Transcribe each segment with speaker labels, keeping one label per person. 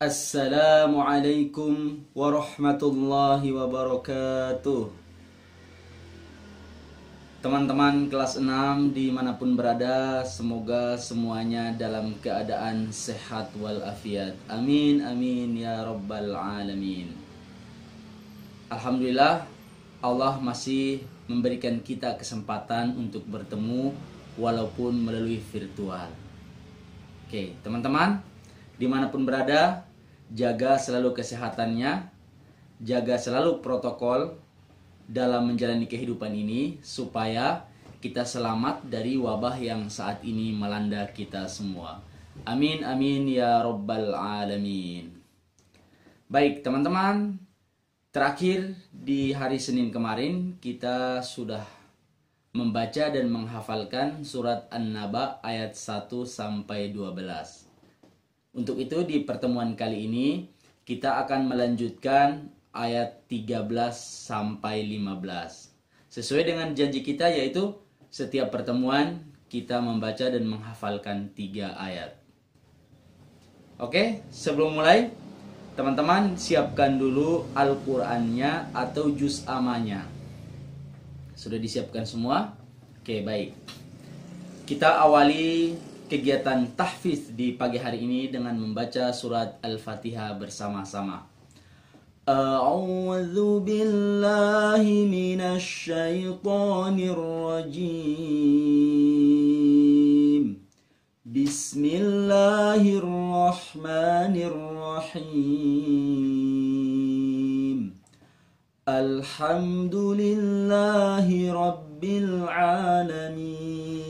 Speaker 1: Assalamualaikum warahmatullahi wabarakatuh Teman-teman kelas 6 dimanapun berada Semoga semuanya dalam keadaan sehat walafiat Amin amin ya rabbal alamin Alhamdulillah Allah masih memberikan kita kesempatan untuk bertemu Walaupun melalui virtual Oke teman-teman Dimanapun berada, jaga selalu kesehatannya, jaga selalu protokol dalam menjalani kehidupan ini supaya kita selamat dari wabah yang saat ini melanda kita semua. Amin amin ya robbal alamin. Baik, teman-teman, terakhir di hari Senin kemarin kita sudah membaca dan menghafalkan surat An-Naba ayat 1 sampai 12. Untuk itu di pertemuan kali ini kita akan melanjutkan ayat 13 sampai 15. Sesuai dengan janji kita yaitu setiap pertemuan kita membaca dan menghafalkan tiga ayat. Oke, sebelum mulai, teman-teman siapkan dulu Al-Qur'annya atau juz amanya. Sudah disiapkan semua? Oke, baik. Kita awali kegiatan tahfiz di pagi hari ini dengan membaca surat Al-Fatihah bersama-sama. A'udzu billahi minasy syaithanir
Speaker 2: rajim. Bismillahirrahmanirrahim. Alhamdulillahi rabbil alamin.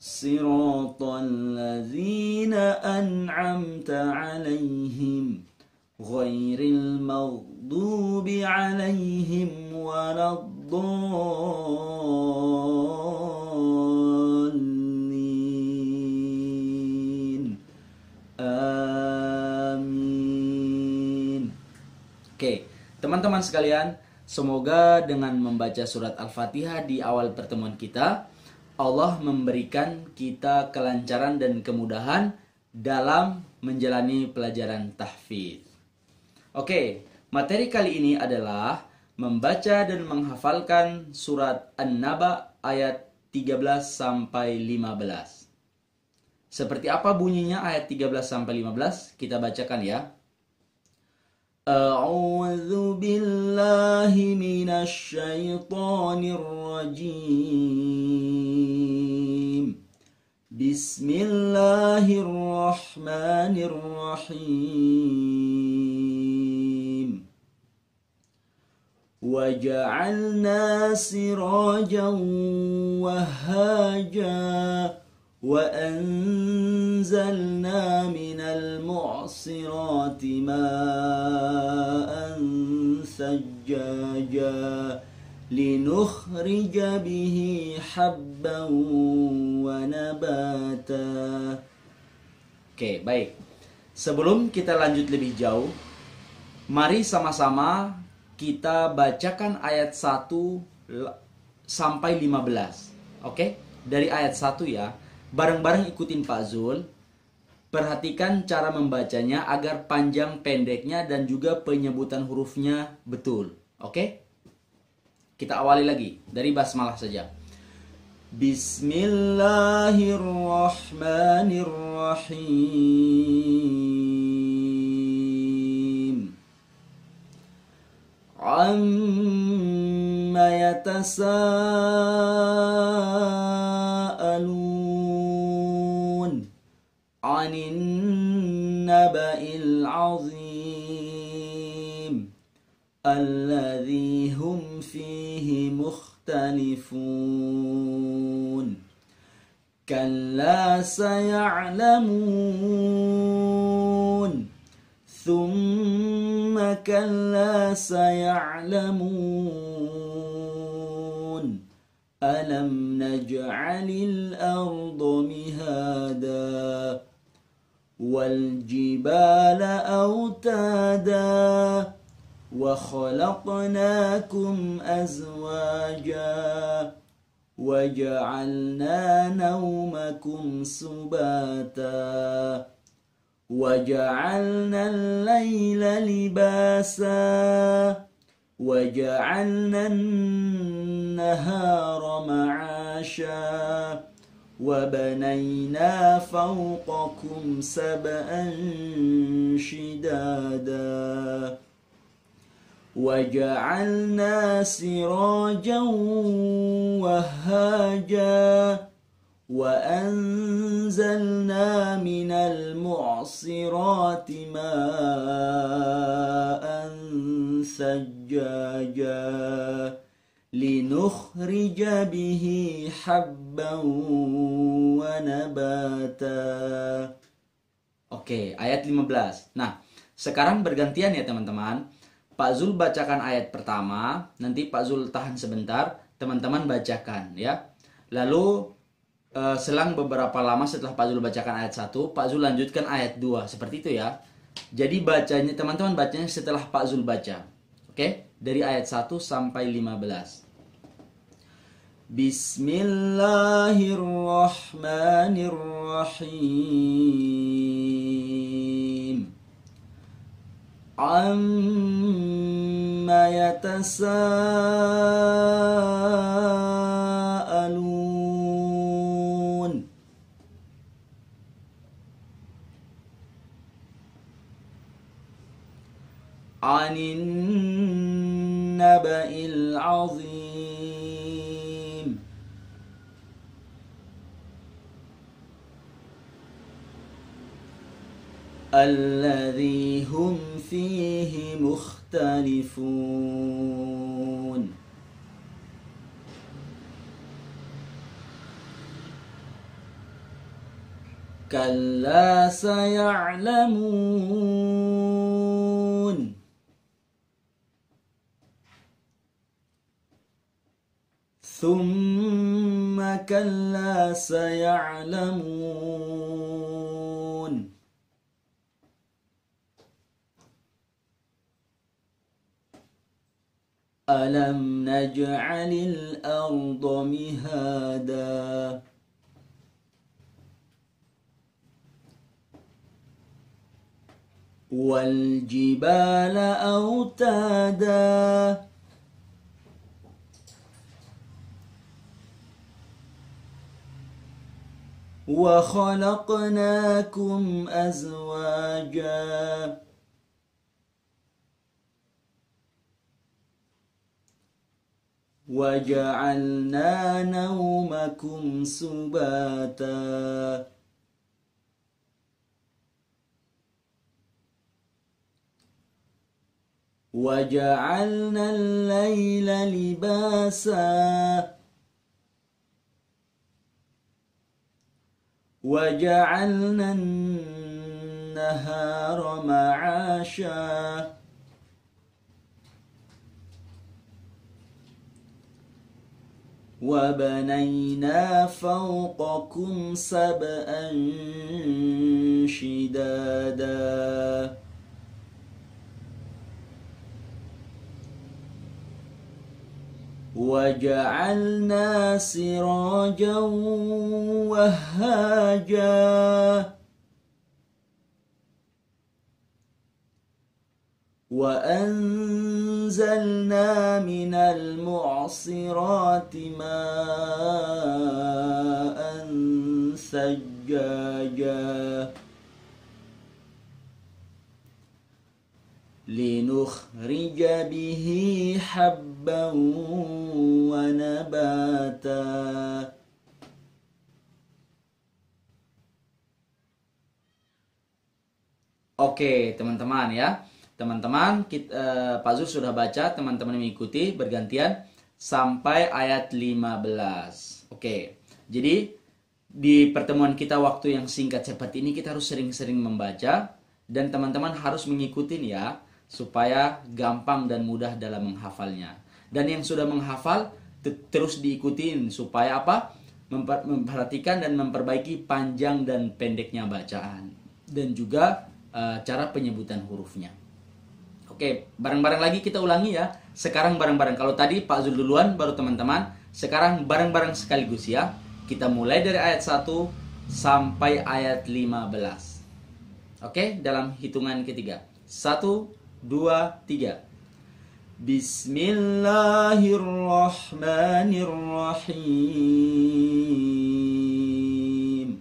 Speaker 2: صراط الذين أنعمت عليهم غير المغضوب عليهم ولا الضالين آمين
Speaker 1: Oke, teman-teman sekalian, semoga dengan membaca surat Al-Fatihah di awal pertemuan kita, Allah memberikan kita kelancaran dan kemudahan dalam menjalani pelajaran tahfidz. Oke, materi kali ini adalah membaca dan menghafalkan surat An-Naba ayat 13 sampai 15. Seperti apa bunyinya ayat 13 sampai 15? Kita bacakan ya. أعوذ بالله من
Speaker 2: الشيطان الرجيم بسم الله الرحمن الرحيم وجعلنا سراجا وهاجا وأنزلنا من المعصرات ماء سجاجا لنخرج به حبا ونباتا
Speaker 1: Oke, okay, baik. Sebelum kita lanjut lebih jauh, mari sama-sama kita bacakan ayat 1 sampai 15. Oke? Okay? Dari ayat 1 ya. Bareng-bareng ikutin Pak Zul. Perhatikan cara membacanya agar panjang pendeknya dan juga penyebutan hurufnya betul. Oke? Kita awali lagi dari basmalah saja.
Speaker 2: Bismillahirrahmanirrahim. Amma yatasaalun عن النبأ العظيم الذي هم فيه مختلفون كلا سيعلمون ثم كلا سيعلمون ألم نجعل الأرض مهادا والجبال أوتادا وخلقناكم أزواجا وجعلنا نومكم سباتا وجعلنا الليل لباسا وجعلنا النهار معاشا وبنينا فوقكم سبأ شدادا وجعلنا سراجا وهاجا وأنزلنا من المعصرات ماء ثجاجا لنخرج به حبا
Speaker 1: ونباتا Oke, ayat 15. Nah, sekarang bergantian ya teman-teman. Pak Zul bacakan ayat pertama, nanti Pak Zul tahan sebentar, teman-teman bacakan ya. Lalu eh, selang beberapa lama setelah Pak Zul bacakan ayat 1, Pak Zul lanjutkan ayat 2, seperti itu ya. Jadi bacanya teman-teman bacanya setelah Pak Zul baca. Oke, dari ayat 1 sampai 15.
Speaker 2: Bismillahirrahmanirrahim. Amma yatasaalun. Anin النبأ العظيم الذي هم فيه مختلفون كلا سيعلمون ثم كلا سيعلمون ألم نجعل الأرض مهادا والجبال أوتادا وخلقناكم أزواجا وجعلنا نومكم سباتا وجعلنا الليل لباسا وجعلنا النهار معاشا وبنينا فوقكم سبأ شدادا وجعلنا سراجا وهاجا وأنزلنا من المعصرات ماء ثجاجا لنخرج به حبا حبا ونباتا
Speaker 1: Oke teman-teman ya Teman-teman kita, eh, Pak Zul sudah baca Teman-teman mengikuti bergantian Sampai ayat 15 Oke Jadi di pertemuan kita waktu yang singkat cepat ini Kita harus sering-sering membaca Dan teman-teman harus mengikuti ya Supaya gampang dan mudah dalam menghafalnya dan yang sudah menghafal terus diikutin supaya apa? Memper memperhatikan dan memperbaiki panjang dan pendeknya bacaan dan juga e, cara penyebutan hurufnya. Oke, bareng-bareng lagi kita ulangi ya. Sekarang bareng-bareng. Kalau tadi Pak Zul duluan baru teman-teman, sekarang bareng-bareng sekaligus ya. Kita mulai dari ayat 1 sampai ayat 15. Oke, dalam hitungan ketiga. 1 2 3. بسم الله الرحمن
Speaker 2: الرحيم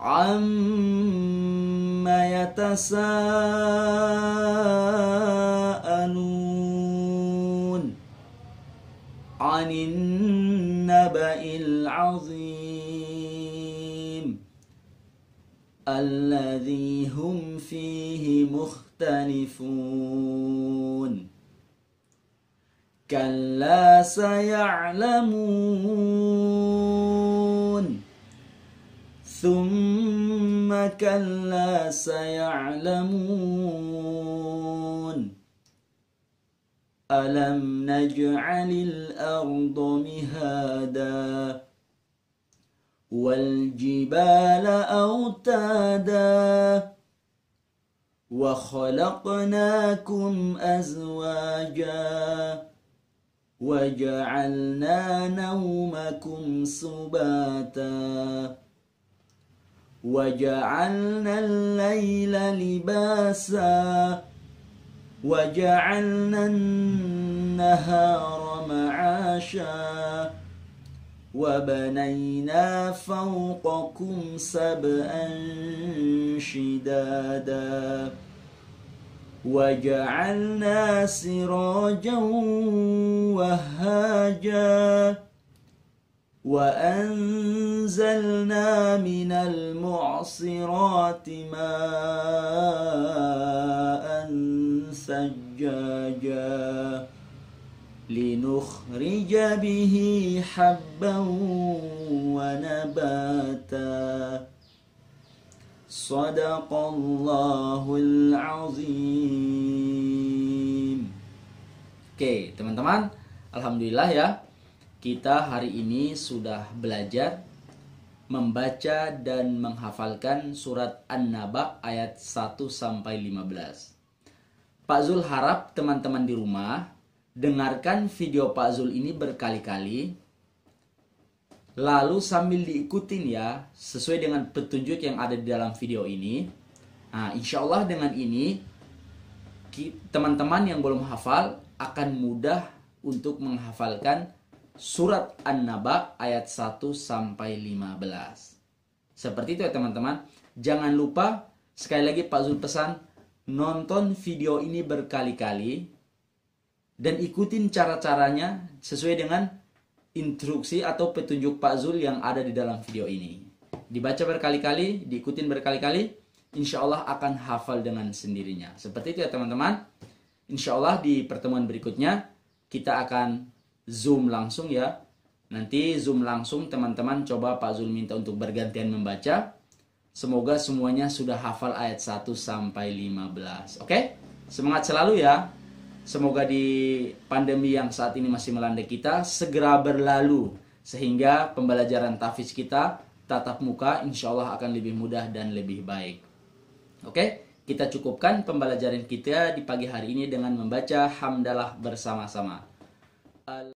Speaker 2: عم يتساءلون عن النبأ العظيم الذي هم فيه مختلفون كلا سيعلمون ثم كلا سيعلمون ألم نجعل الأرض مهاداً
Speaker 1: والجبال
Speaker 2: أوتادا وخلقناكم أزواجا وجعلنا نومكم سباتا وجعلنا الليل لباسا وجعلنا النهار معاشا وبنينا فوقكم سبعا شدادا وجعلنا سراجا وهاجا وأنزلنا من المعصرات ماء ثجاجا لنخرج به حبا ونباتا صدق الله
Speaker 1: العظيم Oke teman-teman Alhamdulillah ya Kita hari ini sudah belajar Membaca dan menghafalkan surat An-Naba ayat 1 15 Pak Zul harap teman-teman di rumah dengarkan video Pak Zul ini berkali-kali lalu sambil diikutin ya sesuai dengan petunjuk yang ada di dalam video ini nah insya Allah dengan ini teman-teman yang belum hafal akan mudah untuk menghafalkan surat An-Naba ayat 1 sampai 15 seperti itu ya teman-teman jangan lupa sekali lagi Pak Zul pesan nonton video ini berkali-kali dan ikutin cara-caranya sesuai dengan instruksi atau petunjuk Pak Zul yang ada di dalam video ini. Dibaca berkali-kali, diikutin berkali-kali, insya Allah akan hafal dengan sendirinya. Seperti itu ya teman-teman. Insya Allah di pertemuan berikutnya kita akan zoom langsung ya. Nanti zoom langsung teman-teman coba Pak Zul minta untuk bergantian membaca. Semoga semuanya sudah hafal ayat 1 sampai 15. Oke? Semangat selalu ya. Semoga di pandemi yang saat ini masih melanda kita segera berlalu sehingga pembelajaran tafiz kita tatap muka insya Allah akan lebih mudah dan lebih baik. Oke, kita cukupkan pembelajaran kita di pagi hari ini dengan membaca hamdalah bersama-sama.